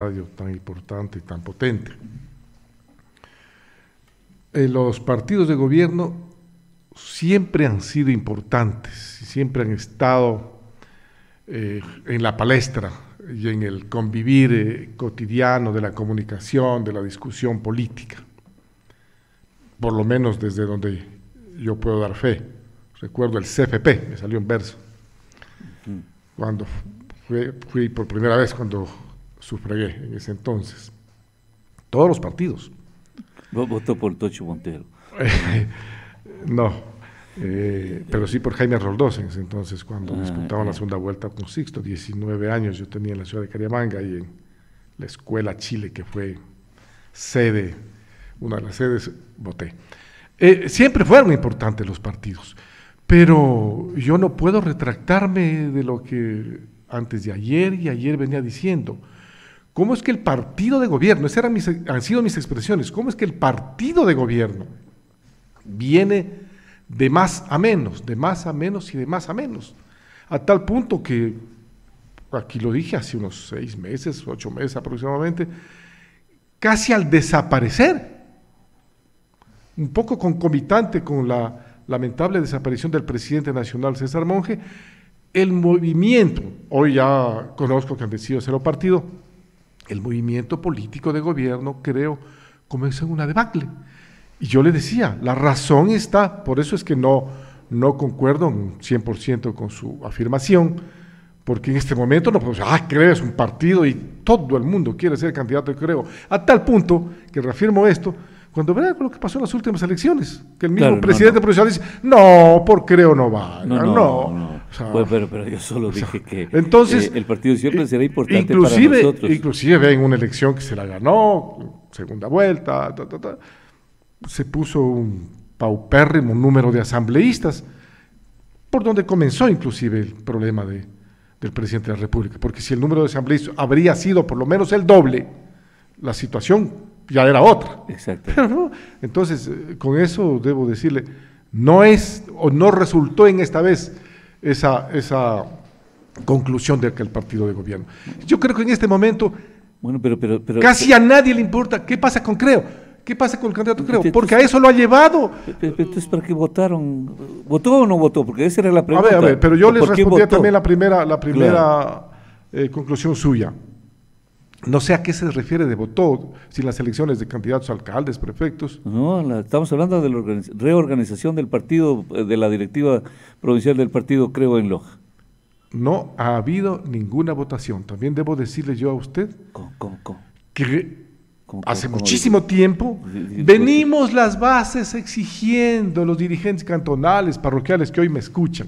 radio tan importante y tan potente. Eh, los partidos de gobierno siempre han sido importantes, siempre han estado eh, en la palestra y en el convivir eh, cotidiano de la comunicación, de la discusión política, por lo menos desde donde yo puedo dar fe. Recuerdo el CFP, me salió un verso, cuando fui por primera vez, cuando sufragué en ese entonces. Todos los partidos. Votó por Tocho Montero. no, eh, pero sí por Jaime Roldós en ese entonces, cuando ah, disputaban la segunda vuelta con Sixto. 19 años yo tenía en la ciudad de Cariamanga y en la escuela Chile, que fue sede, una de las sedes, voté. Eh, siempre fueron importantes los partidos, pero yo no puedo retractarme de lo que antes de ayer y ayer venía diciendo. ¿Cómo es que el partido de gobierno, esas han sido mis expresiones, cómo es que el partido de gobierno viene de más a menos, de más a menos y de más a menos? A tal punto que, aquí lo dije hace unos seis meses, ocho meses aproximadamente, casi al desaparecer, un poco concomitante con la lamentable desaparición del presidente nacional César Monge, el movimiento, hoy ya conozco que han decidido hacerlo partido, el movimiento político de gobierno, creo, comenzó en una debacle. Y yo le decía, la razón está, por eso es que no, no concuerdo un 100% con su afirmación, porque en este momento no podemos, ah, creo es un partido y todo el mundo quiere ser candidato creo, a tal punto que reafirmo esto, cuando vean lo que pasó en las últimas elecciones, que el mismo presidente no, dice, no, por creo no va, no, no bueno, pero, pero, yo solo dije que entonces, eh, el partido siempre será importante para nosotros. Inclusive en una elección que se la ganó, segunda vuelta, se puso un paupérrimo número de asambleístas, por donde comenzó inclusive el problema de, del presidente de la República. Porque si el número de asambleístas habría sido por lo menos el doble, la situación ya era otra. Exacto. entonces, eh, con eso debo decirle, no es o no resultó en esta vez esa, esa conclusión de el partido de gobierno. Yo creo que en este momento bueno, pero, pero, casi a nadie le importa qué pasa con Creo. ¿Qué pasa con el candidato Creo? Porque a eso lo ha llevado. Entonces, ¿para qué votaron? ¿Votó o no votó? Porque esa era la pregunta. A ver, a ver, pero yo les respondía también la primera, la primera eh, conclusión suya. No sé a qué se refiere de votó, sin las elecciones de candidatos, alcaldes, prefectos. No, estamos hablando de la reorganización del partido, eh, de la directiva provincial del partido, creo, en Loja. No ha habido ninguna votación. También debo decirle yo a usted que hace muchísimo tiempo, venimos las bases exigiendo los dirigentes cantonales, parroquiales que hoy me escuchan,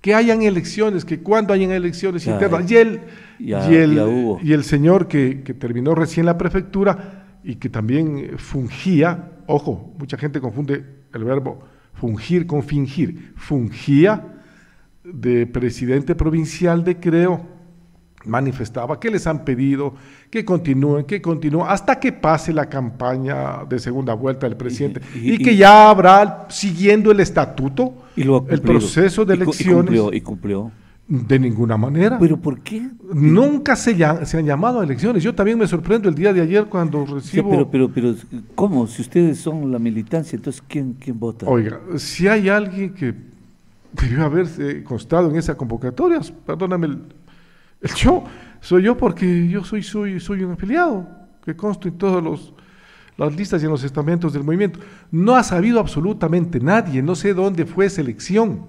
que hayan elecciones, que cuando hayan elecciones internas. Eh, y el, y el, señor que, que, terminó recién la prefectura y que también eh, fungía, ojo, mucha gente confunde el verbo fungir con fingir, fungía de presidente provincial de Creo manifestaba que les han pedido que continúen, que continúen, hasta que pase la campaña de segunda vuelta del presidente y, que ya habrá, siguiendo el estatuto, y el proceso de elecciones. Y cumplió, cumplió. De ninguna manera. ¿Pero por qué? Nunca se, han llamado a elecciones. Yo también me sorprendo el día de ayer cuando recibo... Sí, pero, pero, pero, ¿cómo? Si ustedes son la militancia, entonces ¿quién, quién vota? Oiga, si hay alguien que debió haberse constado en esa convocatoria, perdóname el yo soy yo porque yo soy, soy, soy un afiliado, que consta en todas las listas y en los estamentos del movimiento. No ha sabido absolutamente nadie, no sé dónde fue selección,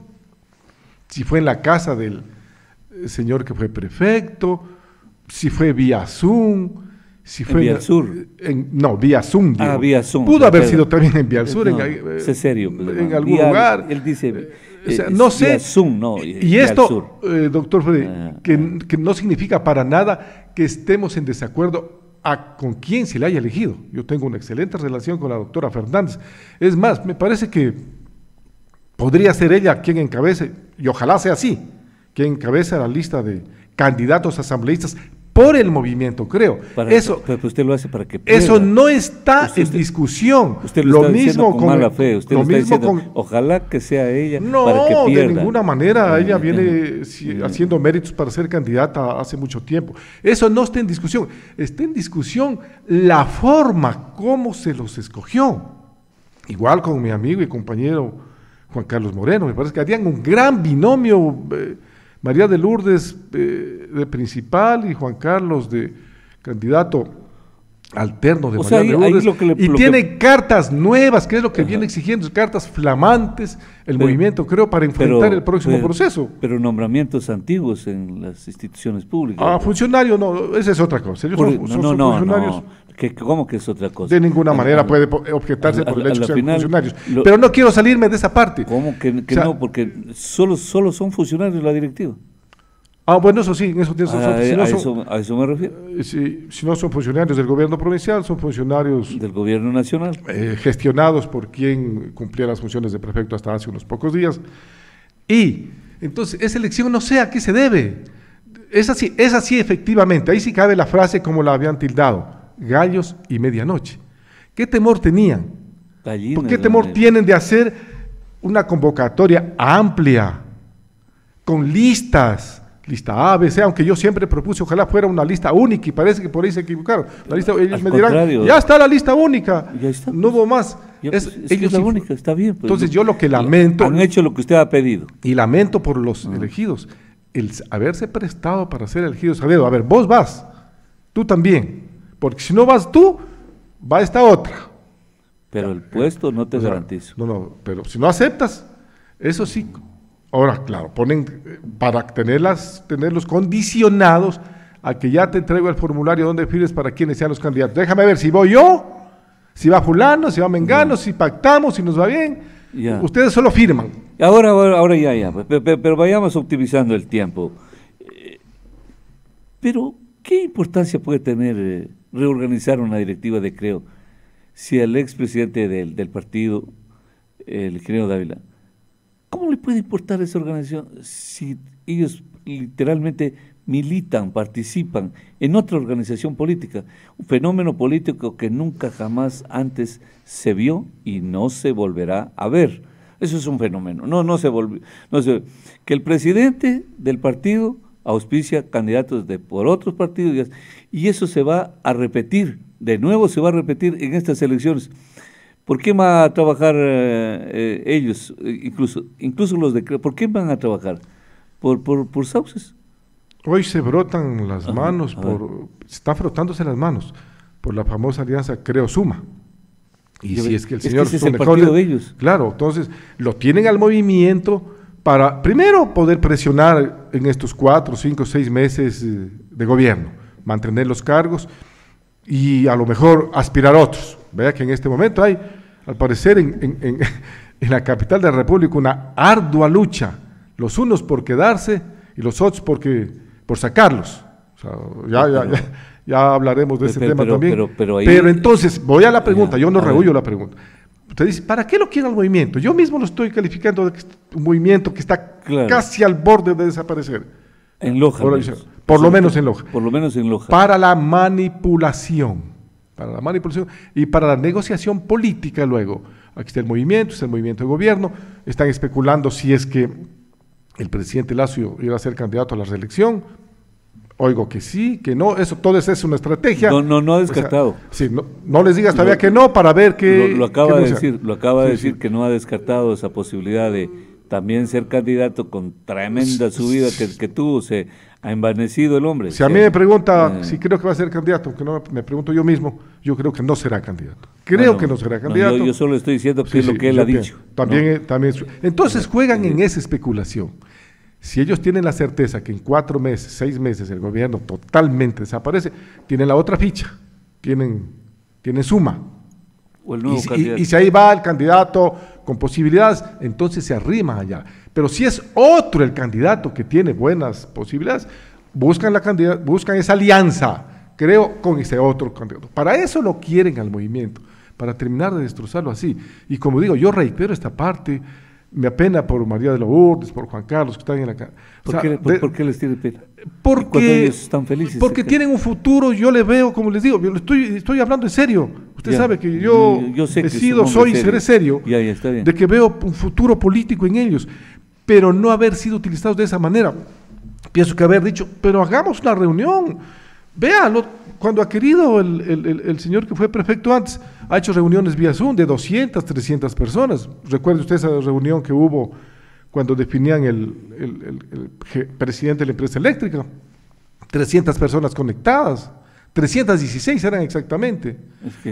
si fue en la casa del eh, señor que fue prefecto, si fue vía Zoom, si fue en Vía Sur. Eh, no, Vía Zoom. Ah, Pudo haber sido también en Vía eh, Sur, en, serio, en algún lugar. Él dice eh, no sé. y, esto, eh, doctor ah, ah. que, no significa para nada que estemos en desacuerdo con quién se le haya elegido. Yo tengo una excelente relación con la doctora Fernández. Es más, me parece que podría ser ella quien encabece, y ojalá sea así, quien encabece la lista de candidatos asambleístas por el movimiento, creo. eso, pero usted lo hace para que Eso no está en discusión. Usted lo, mismo con, mala fe. Usted lo, está ojalá que sea ella no, para que pierda. de ninguna manera. Ella viene haciendo méritos para ser candidata hace mucho tiempo. Eso no está en discusión. Está en discusión la forma como se los escogió. Igual con mi amigo y compañero Juan Carlos Moreno. Me parece que harían un gran binomio... Eh, María de Lourdes eh, de principal y Juan Carlos de candidato alterno de y tiene cartas nuevas, que es lo que viene exigiendo, cartas flamantes el movimiento, creo, para enfrentar el próximo proceso. Pero nombramientos antiguos en las instituciones públicas. Ah, funcionario no, esa es otra cosa. no, no, no, Que, ¿Cómo que es otra cosa? De ninguna manera puede objetarse por el hecho de funcionarios. pero no quiero salirme de esa parte. ¿Cómo que, no? Porque solo, solo son funcionarios la directiva. Ah, bueno, eso sí, eso, tiene. Ah, a, si eso me refiero. Eh, si, no son funcionarios del gobierno provincial, son funcionarios... Del gobierno nacional. Eh, gestionados por quien cumplía las funciones de prefecto hasta hace unos pocos días. Y entonces, esa elección no sé a qué se debe. Es así, es así efectivamente. Ahí sí cabe la frase como la habían tildado. Gallos y medianoche. ¿Qué temor tenían? ¿Por qué temor tienen de hacer una convocatoria amplia, con listas? lista A, B, C, aunque yo siempre propuse, ojalá fuera una lista única y parece que por ahí se equivocaron. La lista, ellos me dirán, ya está la lista única, ya está, no hubo pues. más. Pues, es, la única, está bien. Pues, entonces yo lo que lamento... Han hecho lo que usted ha pedido. Y lamento por los ah. elegidos, el haberse prestado para ser elegidos a A ver, vos vas, tú también, porque si no vas tú, va esta otra. Pero el puesto no te garantizo. No, no, pero si no aceptas, eso sí, Ahora, claro, ponen eh, para tenerlas, tenerlos condicionados a que ya te entrego el formulario donde firmes para quienes sean los candidatos. Déjame ver si voy yo, si va fulano, si va Mengano, si pactamos, si nos va bien. Ustedes solo firman. Ahora, ahora, ya, ya. Pero, vayamos optimizando el tiempo. Eh, pero, ¿qué importancia puede tener eh, reorganizar una directiva de Creo si el expresidente del, del partido, el creo Dávila, ¿Cómo le puede importar a esa organización si ellos literalmente militan, participan en otra organización política? Un fenómeno político que nunca jamás antes se vio y no se volverá a ver. Eso es un fenómeno. No, no se volvió. que el presidente del partido auspicia candidatos de por otros partidos y eso se va a repetir. De nuevo se va a repetir en estas elecciones. ¿Por qué van a trabajar eh, eh, ellos, eh, incluso, incluso los de ¿Por qué van a trabajar? ¿Por, por, por sauces? Hoy se brotan las manos, por, están frotándose las manos por la famosa alianza Creo Suma. Y si es que el señor... es el de ellos. Claro, entonces lo tienen al movimiento para, primero, poder presionar en estos cuatro, cinco, seis meses de gobierno, mantener los cargos y a lo mejor aspirar otros. Vea que en este momento hay al parecer en, la capital de la República, una ardua lucha, los unos por quedarse y los otros por sacarlos. ya, hablaremos de ese tema también. Pero, entonces, voy a la pregunta, yo no rehuyo la pregunta. Usted dice, ¿para qué lo quiere el movimiento? Yo mismo lo estoy calificando de un movimiento que está casi al borde de desaparecer. En Loja. por lo menos en Loja. Por lo menos en Loja. Para la manipulación para la manipulación y para la negociación política luego. Aquí está el movimiento, está el movimiento de gobierno, están especulando si es que el presidente Lazio iba a ser candidato a la reelección. Oigo que sí, que no, eso todo eso es una estrategia. No, no, no ha descartado. sí, no, les digas todavía que no para ver qué... Lo, acaba de decir, lo acaba de decir que no ha descartado esa posibilidad de también ser candidato con tremenda subida que, tuvo, se ha envanecido el hombre. Si a mí me pregunta eh. si creo que va a ser candidato, que no me pregunto yo mismo, yo creo que no será candidato. Creo que no será candidato. yo, solo estoy diciendo lo que él ha dicho. También, entonces juegan en esa especulación. Si ellos tienen la certeza que en cuatro meses, seis meses el gobierno totalmente desaparece, tienen la otra ficha, tienen, suma. y, si, ahí va el candidato con posibilidades, entonces se arrima allá. Pero si es otro el candidato que tiene buenas posibilidades, buscan, la buscan esa alianza creo con ese otro candidato. Para eso lo quieren al movimiento, para terminar de destrozarlo así. Y como digo, yo reitero esta parte, me apena por María de la Lourdes, por Juan Carlos, que están en la ¿Por, les tiene pena? Porque, ellos están felices. Porque tienen un futuro, yo le veo, como les digo, yo estoy, estoy hablando en serio. Usted sabe que yo, he sido, soy y seré serio, de que veo un futuro político en ellos, pero no haber sido utilizados de esa manera. Pienso que haber dicho, pero hagamos una reunión vean, cuando ha querido el, señor que fue prefecto antes, ha hecho reuniones vía Zoom de 200, 300 personas. Recuerde usted esa reunión que hubo cuando definían el, presidente de la empresa eléctrica. 300 personas conectadas. 316 eran exactamente.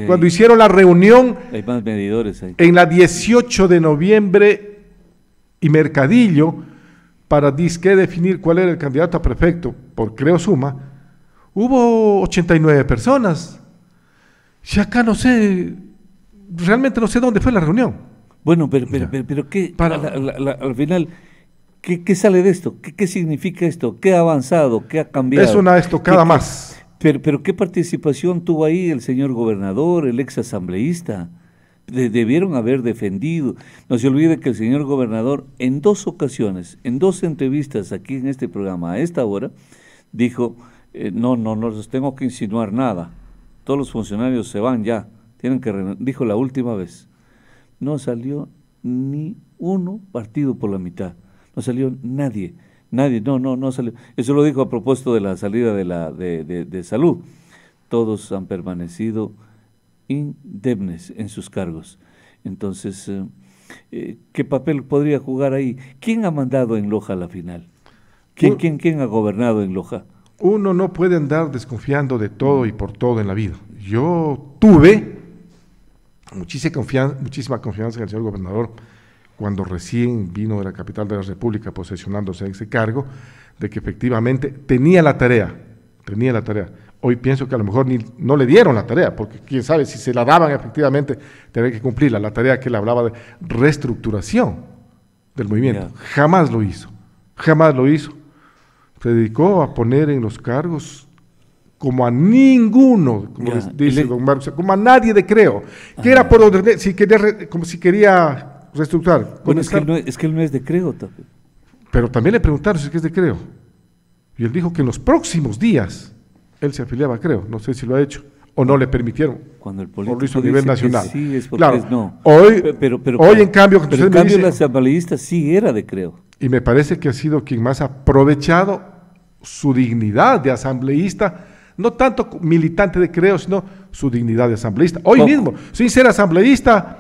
cuando hicieron la reunión hay más medidores en la 18 de noviembre y Mercadillo para disque definir cuál era el candidato a prefecto por Creo Suma, Hubo 89 personas. Y acá no sé, realmente no sé dónde fue la reunión. Bueno, pero, pero, pero, ¿qué, Para... al final, ¿qué, ¿qué, sale de esto? ¿Qué, ¿Qué, significa esto? ¿Qué ha avanzado? ¿Qué ha cambiado? Es una esto, cada más. Pero, pero ¿qué participación tuvo ahí el señor gobernador, el ex asambleísta? debieron haber defendido. No se olvide que el señor gobernador en dos ocasiones, en dos entrevistas aquí en este programa a esta hora, dijo eh, no, no, no les tengo que insinuar nada. Todos los funcionarios se van ya, tienen que, dijo la última vez. No salió ni uno partido por la mitad, no salió nadie, nadie, no, no, no salió. Eso lo dijo a propósito de la salida de, la, de, salud. Todos han permanecido indemnes en sus cargos. Entonces, eh, eh, ¿qué papel podría jugar ahí? ¿Quién ha mandado en Loja la final? ¿Quién, quién, quién ha gobernado en Loja? uno no puede andar desconfiando de todo y por todo en la vida. Yo tuve muchísima confianza, en el señor gobernador cuando recién vino de la capital de la República posesionándose en ese cargo, de que efectivamente tenía la tarea, tenía la tarea. Hoy pienso que a lo mejor no le dieron la tarea, porque quién sabe si se la daban efectivamente, tenía que cumplirla, la tarea que él hablaba de reestructuración del movimiento. Jamás lo hizo, jamás lo hizo se dedicó a poner en los cargos como a ninguno, como dice don Marcos, como a nadie de creo, que era por donde, si quería, como si quería reestructurar. Bueno, es que, él no, es de creo. Pero también le preguntaron si es que es de creo. Y él dijo que en los próximos días él se afiliaba a creo, no sé si lo ha hecho o no le permitieron. Cuando el político lo hizo a nivel nacional. Sí, es porque no. Hoy, pero, pero, hoy en cambio, pero en cambio el asambleísta sí era de creo. Y me parece que ha sido quien más ha aprovechado su dignidad de asambleísta, no tanto militante de creo, sino su dignidad de asambleísta. Hoy mismo, sin ser asambleísta,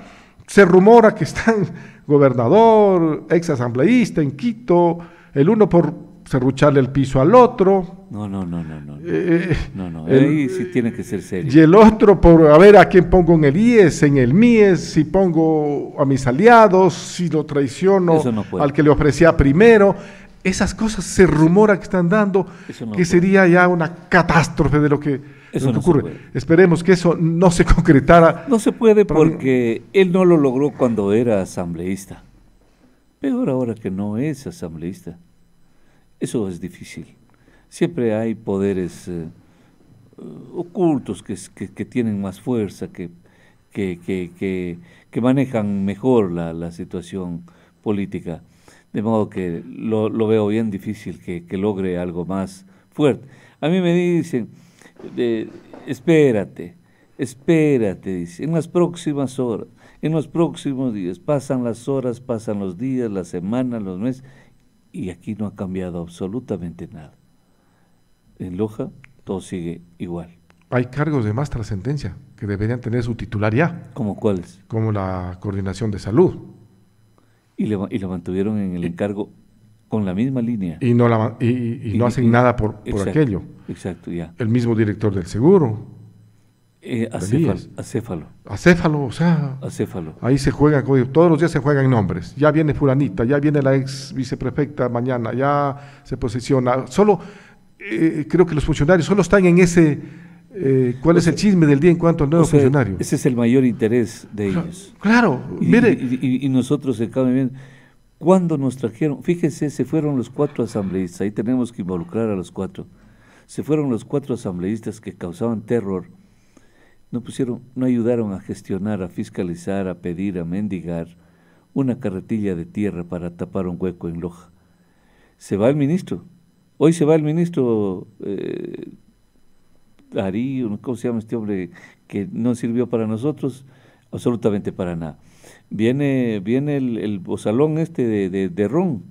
se rumora que están gobernador, ex asambleísta en Quito, el uno por serrucharle el piso al otro. No, no, no, no, no. Eh, eh, no, no, sí tiene que ser serio. Y el otro por a ver a quién pongo en el IES, en el MIES, si pongo a mis aliados, si lo traiciono al que le ofrecía primero esas cosas se rumora que están dando, que sería ya una catástrofe de lo que, ocurre. Esperemos que eso no se concretara. No se puede porque él no lo logró cuando era asambleísta. Peor ahora que no es asambleísta. Eso es difícil. Siempre hay poderes eh, ocultos que, tienen más fuerza, que, manejan mejor la situación política. De modo que lo, veo bien difícil que, logre algo más fuerte. A mí me dicen, eh, espérate, espérate, dice, en las próximas horas, en los próximos días, pasan las horas, pasan los días, las semanas, los meses, y aquí no ha cambiado absolutamente nada. En Loja todo sigue igual. Hay cargos de más trascendencia que deberían tener su titular ya. ¿Como cuáles? Como la coordinación de salud, y, lo mantuvieron en el encargo con la misma línea. Y no, la, hacen nada por, aquello. Exacto, ya. El mismo director del seguro. Eh, acéfalo, acéfalo, acéfalo. o sea. Acéfalo. Ahí se juega, todos los días se juegan nombres. Ya viene fulanita, ya viene la ex viceprefecta mañana, ya se posiciona. Solo, eh, creo que los funcionarios solo están en ese eh, ¿Cuál es el pues, chisme del día en cuanto al nuevo funcionario? Ese es el mayor interés de ellos. Claro, mire. Y, nosotros se bien. Cuando nos trajeron, Fíjense, se fueron los cuatro asambleístas, ahí tenemos que involucrar a los cuatro. Se fueron los cuatro asambleístas que causaban terror. No pusieron, no ayudaron a gestionar, a fiscalizar, a pedir, a mendigar una carretilla de tierra para tapar un hueco en Loja. Se va el ministro. Hoy se va el ministro eh, Ari, ¿cómo se llama este hombre? Que no sirvió para nosotros absolutamente para nada. Viene, viene el, el bozalón este de, de, Ron,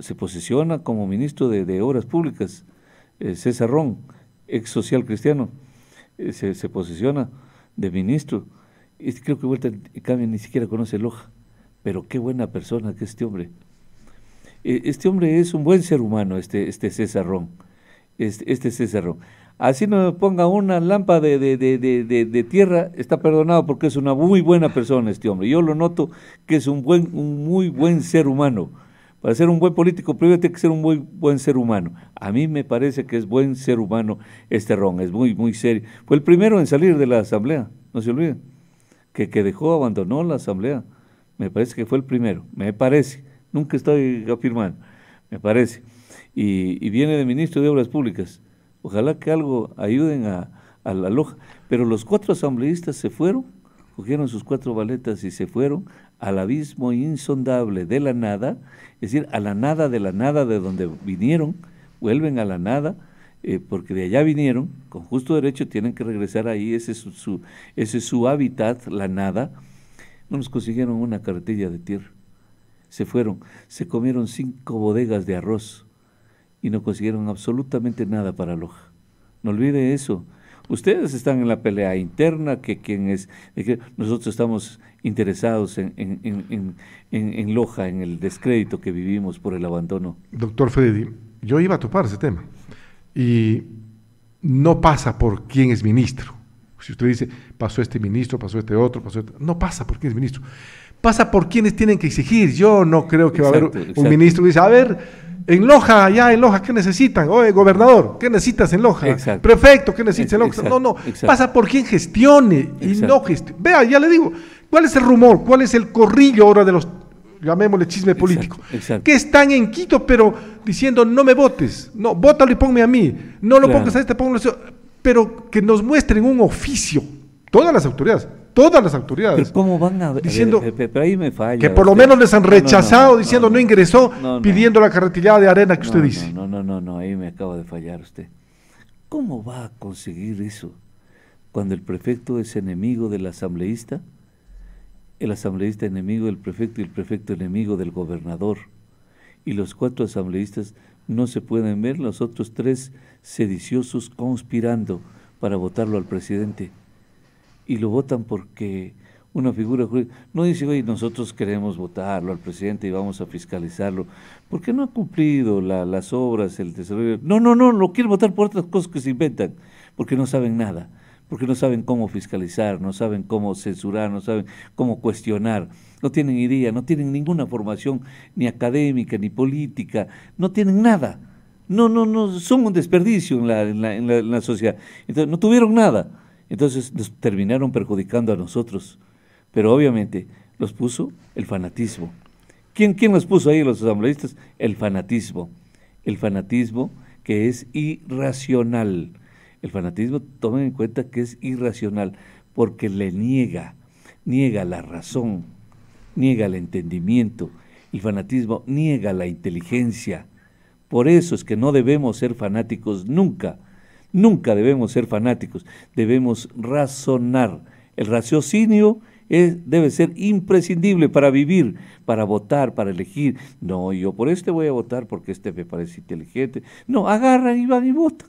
se posiciona como ministro de, Obras Públicas, eh, César Ron, ex social cristiano, eh, se, posiciona de ministro. creo que vuelta cambia, ni siquiera conoce Loja, pero qué buena persona que este hombre. Eh, este hombre es un buen ser humano, este, este César Ron. Este, este César Ron así no me ponga una lámpara de, tierra, está perdonado porque es una muy buena persona este hombre. Yo lo noto que es un, buen, un muy buen ser humano. Para ser un buen político, primero tiene que ser un muy buen ser humano. A mí me parece que es buen ser humano este Ron, es muy, muy serio. Fue el primero en salir de la asamblea, no se olviden, que, que dejó, abandonó la asamblea. Me parece que fue el primero, me parece. Nunca estoy afirmando, me parece. y viene de ministro de Obras Públicas Ojalá que algo ayuden a, la loja. Pero los cuatro asambleístas se fueron, cogieron sus cuatro baletas y se fueron al abismo insondable de la nada, es decir, a la nada de la nada de donde vinieron, vuelven a la nada, eh, porque de allá vinieron, con justo derecho tienen que regresar ahí, ese su, ese su hábitat, la nada. No nos consiguieron una carretilla de tierra. Se fueron, se comieron cinco bodegas de arroz y no consiguieron absolutamente nada para Loja. No olvide eso. Ustedes están en la pelea interna, que quién es, nosotros estamos interesados en, en, Loja, en el descrédito que vivimos por el abandono. Doctor Freddy, yo iba a topar ese tema y no pasa por quién es ministro. Si usted dice, pasó este ministro, pasó este otro, pasó este... No pasa por quién es ministro. Pasa por quienes tienen que exigir. Yo no creo que va a haber un ministro que dice, a ver, en Loja, allá en Loja, ¿qué necesitan? Oye, gobernador, ¿qué necesitas en Loja? Prefecto, ¿qué necesitas en Loja? No, no, pasa por quien gestione y no gestione. Vea, ya le digo, ¿cuál es el rumor? ¿Cuál es el corrillo ahora de los, llamémosle chisme político? Que están en Quito, pero diciendo, no me votes, no, vótalo y póngame a mí, no lo pongas a este, póngalo a pero que nos muestren un oficio, todas las autoridades, todas las autoridades. ¿cómo van a diciendo eh, eh, pero ahí me falla, que por lo menos les han rechazado diciendo no, ingresó pidiendo la carretillada de arena que usted dice. No, no, no, no, ahí me acaba de fallar usted. ¿Cómo va a conseguir eso cuando el prefecto es enemigo del asambleísta? El asambleísta enemigo del prefecto y el prefecto enemigo del gobernador. Y los cuatro asambleístas no se pueden ver, los otros tres sediciosos conspirando para votarlo al presidente y lo votan porque una figura jurídica. No dice, oye, nosotros queremos votarlo al presidente y vamos a fiscalizarlo, porque no ha cumplido las obras, el desarrollo. No, no, no, lo quieren votar por otras cosas que se inventan, porque no saben nada, porque no saben cómo fiscalizar, no saben cómo censurar, no saben cómo cuestionar, no tienen idea, no tienen ninguna formación ni académica, ni política, no tienen nada. No, no, no, son un desperdicio en la, en la sociedad. Entonces, no tuvieron nada entonces nos terminaron perjudicando a nosotros. Pero obviamente los puso el fanatismo. ¿Quién, quién los puso ahí los asambleístas? El fanatismo. El fanatismo que es irracional. El fanatismo, tomen en cuenta que es irracional, porque le niega, niega la razón, niega el entendimiento. El fanatismo niega la inteligencia. Por eso es que no debemos ser fanáticos nunca Nunca debemos ser fanáticos, debemos razonar. El raciocinio debe ser imprescindible para vivir, para votar, para elegir. No, yo por este voy a votar porque este me parece inteligente. No, agarra y va y vota.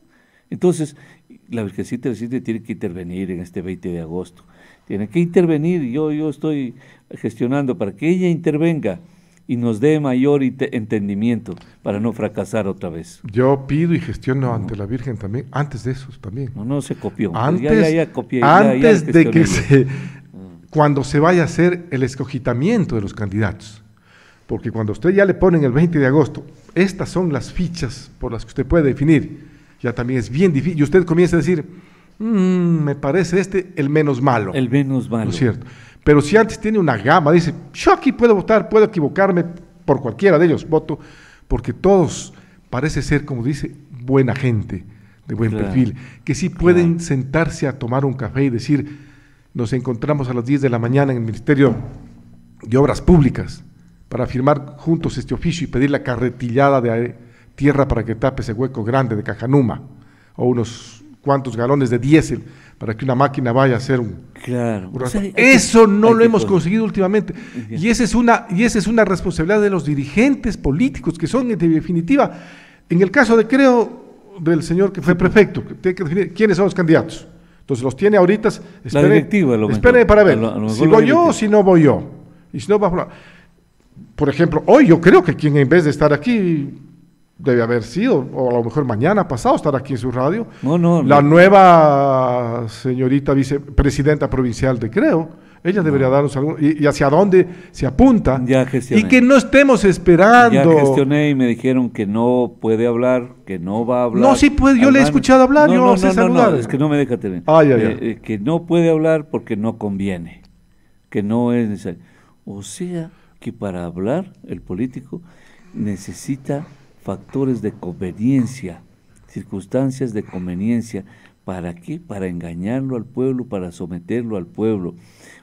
Entonces, la Virgencita del tiene que intervenir en este 20 de agosto. Tiene que intervenir, yo, yo estoy gestionando para que ella intervenga y nos dé mayor entendimiento para no fracasar otra vez. Yo pido y gestiono ante la Virgen también, antes de eso también. No, no se copió. Antes, antes de que se, cuando se vaya a hacer el escogitamiento de los candidatos. Porque cuando usted ya le ponen el 20 de agosto, estas son las fichas por las que usted puede definir, ya también es bien difícil. Y usted comienza a decir, mm, me parece este el menos malo. El menos malo. ¿No es cierto? Pero si antes tiene una gama, dice, yo aquí puedo votar, puedo equivocarme por cualquiera de ellos, voto, porque todos parece ser, como dice, buena gente, de buen perfil, que sí pueden sentarse a tomar un café y decir, nos encontramos a las 10 de la mañana en el Ministerio de Obras Públicas para firmar juntos este oficio y pedir la carretillada de tierra para que tape ese hueco grande de Cajanuma, o unos cuantos galones de diésel para que una máquina vaya a hacer un... Claro. Eso no lo hemos conseguido últimamente. Y esa, es una, y esa es una responsabilidad de los dirigentes políticos, que son en definitiva, en el caso de creo, del señor que fue prefecto, tiene que definir quiénes son los candidatos. Entonces los tiene ahorita, esperen, espere para ver si voy yo o si no voy yo. Y si no Por ejemplo, hoy yo creo que quien en vez de estar aquí debe haber sido, o a lo mejor mañana pasado, estar aquí en su radio. No, no. La nueva señorita vicepresidenta provincial de Creo, ella debería darnos algo. Y, hacia dónde se apunta? Ya gestioné. Y que no estemos esperando. Ya gestioné y me dijeron que no puede hablar, que no va a hablar. No, sí puede, yo le he escuchado hablar, no, yo no, sé saludar. es que no me deja tener. Ah, eh, eh, que no puede hablar porque no conviene, que no es necesario. O sea, que para hablar el político necesita factores de conveniencia, circunstancias de conveniencia. ¿Para qué? Para engañarlo al pueblo, para someterlo al pueblo.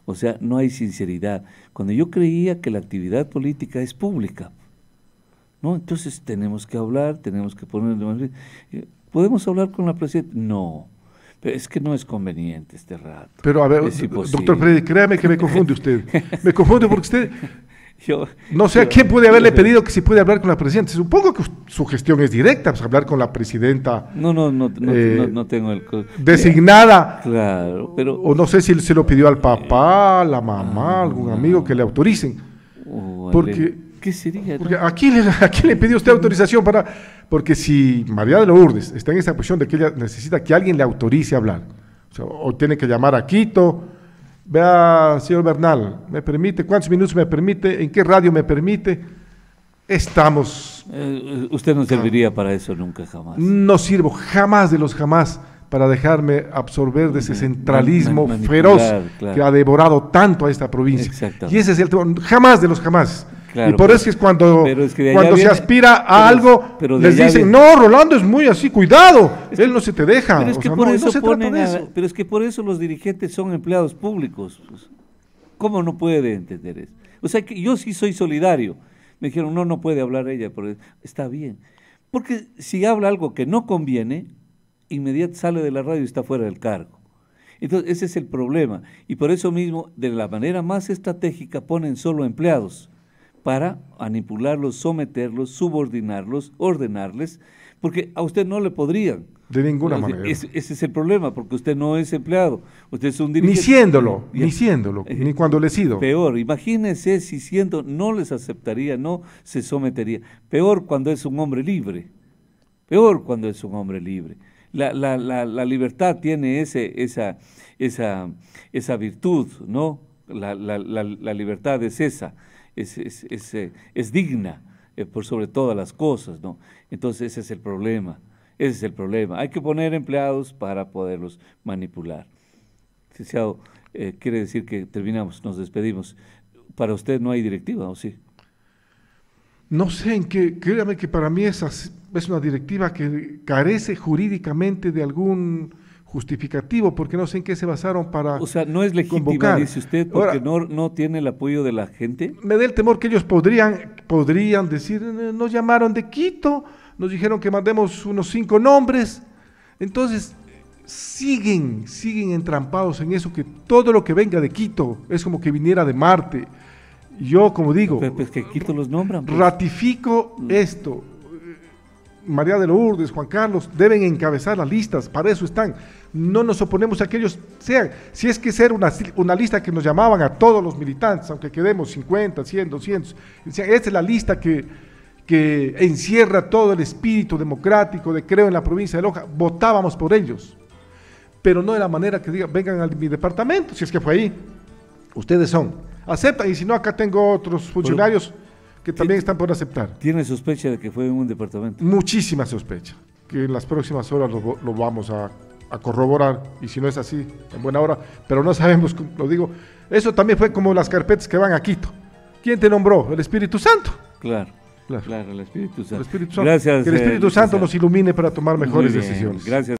O sea, no hay sinceridad. Cuando yo creía que la actividad política es pública, ¿no? Entonces tenemos que hablar, tenemos que poner... ¿Podemos hablar con la presidenta? No. Pero es que no es conveniente este rato. Pero a ver, doctor Freddy, créame que me confunde usted. Me confunde porque usted no sé a quién puede haberle pedido que se puede hablar con la presidenta. Supongo que su gestión es directa, pues hablar con la presidenta. No, no, no, eh, tengo el. Designada. Claro, pero. O no sé si se lo pidió al papá, eh, la mamá, ah, algún amigo que le autoricen. porque. ¿Qué sería? Porque aquí, le, le pidió usted autorización para. Porque si María de Lourdes está en esa posición de que ella necesita que alguien le autorice a hablar, o tiene que llamar a Quito Vea, señor Bernal, ¿me permite? ¿Cuántos minutos me permite? ¿En qué radio me permite? Estamos. Eh, usted no serviría para eso nunca, jamás. No sirvo jamás de los jamás para dejarme absorber de ese centralismo feroz que ha devorado tanto a esta provincia. Y ese es el tema, jamás de los jamás y por eso es cuando, que cuando se aspira a algo, les dicen, no, Rolando es muy así, cuidado, él no se te deja. Pero es, que por eso los dirigentes son empleados públicos. Pues, ¿Cómo no puede entender eso? O sea, que yo sí soy solidario. Me dijeron, no, no puede hablar ella, pero está bien. Porque si habla algo que no conviene, inmediatamente sale de la radio y está fuera del cargo. Entonces, ese es el problema. Y por eso mismo, de la manera más estratégica, ponen solo empleados para manipularlos, someterlos, subordinarlos, ordenarles, porque a usted no le podrían. De ninguna manera. Ese, es el problema, porque usted no es empleado, usted es un dirigente. Ni siéndolo, ni siéndolo, ni cuando le sido. Peor, imagínese si siendo no les aceptaría, no se sometería. Peor cuando es un hombre libre, peor cuando es un hombre libre. La, libertad tiene ese, esa, esa, esa virtud, ¿no? La, la libertad es esa es, es, es, eh, digna eh, por sobre todas las cosas, ¿no? Entonces ese es el problema, ese es el problema. Hay que poner empleados para poderlos manipular. Licenciado, eh, quiere decir que terminamos, nos despedimos. ¿Para usted no hay directiva o sí? No sé en qué, créame que para mí esa es una directiva que carece jurídicamente de algún justificativo, porque no sé en qué se basaron para O sea, no es legítima, convocar. dice usted, porque no, tiene el apoyo de la gente. Me da el temor que ellos podrían, podrían decir, eh, nos llamaron de Quito, nos dijeron que mandemos unos cinco nombres. Entonces, siguen, siguen entrampados en eso, que todo lo que venga de Quito es como que viniera de Marte. Yo, como digo, pues, que Quito los pues. ratifico mm. esto. Eh, María de Lourdes, Juan Carlos, deben encabezar las listas, para eso están no nos oponemos a que ellos sean. Si es que ser una, lista que nos llamaban a todos los militantes, aunque quedemos 50, 100, 200, esa es la lista que, encierra todo el espíritu democrático de creo en la provincia de Loja, votábamos por ellos. Pero no de la manera que digan, vengan a mi departamento, si es que fue ahí. Ustedes son. Aceptan, y si no, acá tengo otros funcionarios que también están por aceptar. ¿Tiene sospecha de que fue en un departamento? Muchísima sospecha, que en las próximas horas lo vamos a a corroborar, y si no es así, en buena hora, pero no sabemos, lo digo, eso también fue como las carpetas que van a Quito. ¿Quién te nombró? El Espíritu Santo. Claro. Claro, el Espíritu Santo. Gracias. Que el Espíritu eh, Santo nos ilumine para tomar mejores decisiones. Gracias.